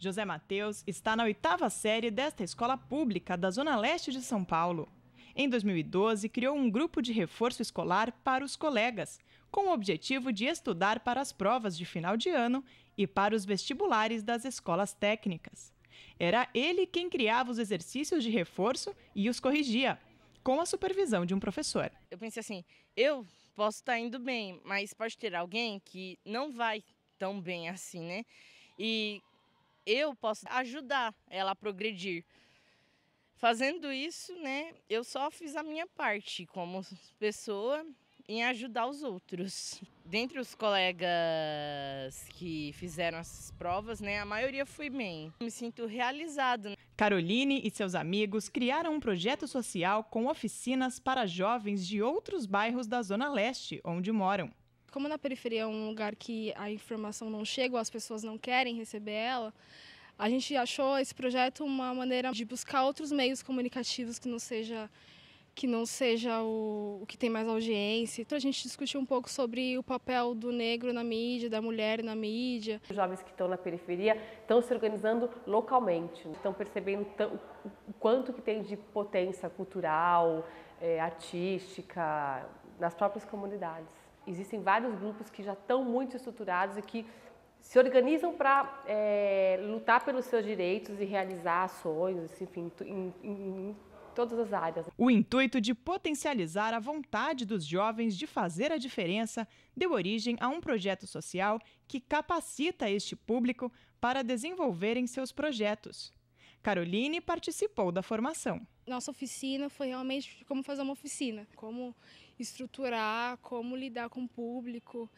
José Mateus está na oitava série desta escola pública da Zona Leste de São Paulo. Em 2012, criou um grupo de reforço escolar para os colegas, com o objetivo de estudar para as provas de final de ano e para os vestibulares das escolas técnicas. Era ele quem criava os exercícios de reforço e os corrigia, com a supervisão de um professor. Eu pensei assim: eu posso estar tá indo bem, mas pode ter alguém que não vai tão bem assim, né? E eu posso ajudar ela a progredir. Fazendo isso, né, eu só fiz a minha parte como pessoa em ajudar os outros. Dentre os colegas que fizeram essas provas, né, a maioria foi bem. Me sinto realizado. Caroline e seus amigos criaram um projeto social com oficinas para jovens de outros bairros da Zona Leste, onde moram. Como na periferia é um lugar que a informação não chega ou as pessoas não querem receber ela, a gente achou esse projeto uma maneira de buscar outros meios comunicativos que não seja que não seja o, o que tem mais audiência. Então a gente discutiu um pouco sobre o papel do negro na mídia, da mulher na mídia. Os jovens que estão na periferia estão se organizando localmente, né? estão percebendo tão, o quanto que tem de potência cultural, é, artística nas próprias comunidades existem vários grupos que já estão muito estruturados e que se organizam para é, eh, lutar pelos seus direitos e realizar ações, assim, enfim, em, em, em todas as áreas. O intuito de potencializar a vontade dos jovens de fazer a diferença deu origem a um projeto social que capacita este público para desenvolverem seus projetos. Caroline participou da formação. Nossa oficina foi realmente como fazer uma oficina, como estruturar, como lidar com o público.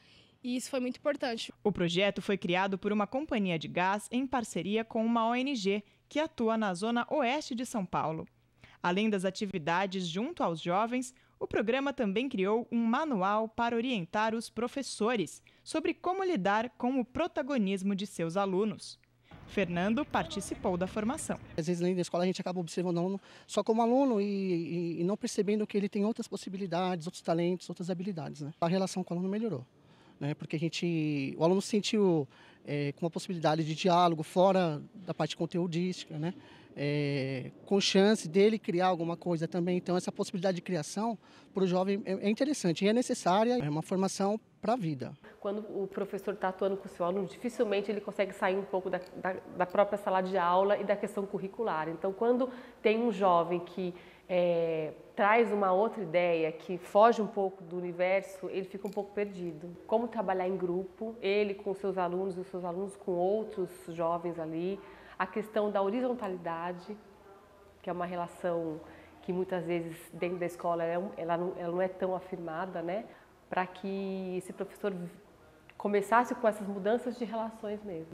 E isso foi muito importante. O projeto foi criado por uma companhia de gás em parceria com uma ONG que atua na zona oeste de São Paulo. Além das atividades junto aos jovens, o programa também criou um manual para orientar os professores sobre como lidar com o protagonismo de seus alunos. Fernando participou da formação. Às vezes, além da escola, a gente acaba observando o aluno só como aluno e, e não percebendo que ele tem outras possibilidades, outros talentos, outras habilidades. Né? A relação com o aluno melhorou, né? porque a gente, o aluno sentiu é, com uma possibilidade de diálogo fora da parte conteudística, né? É, com chance dele criar alguma coisa também. Então, essa possibilidade de criação para o jovem é, é interessante e é necessária, é uma formação para a vida. Quando o professor está atuando com o seu aluno, dificilmente ele consegue sair um pouco da, da, da, própria sala de aula e da questão curricular. Então, quando tem um jovem que é, traz uma outra ideia, que foge um pouco do universo, ele fica um pouco perdido. Como trabalhar em grupo, ele com seus alunos e os seus seus alunos com outros jovens ali, a questão da horizontalidade, que é uma relação que muitas vezes dentro da escola é ela não, ela não é tão afirmada, né? Para que esse professor começasse com essas mudanças de relações mesmo.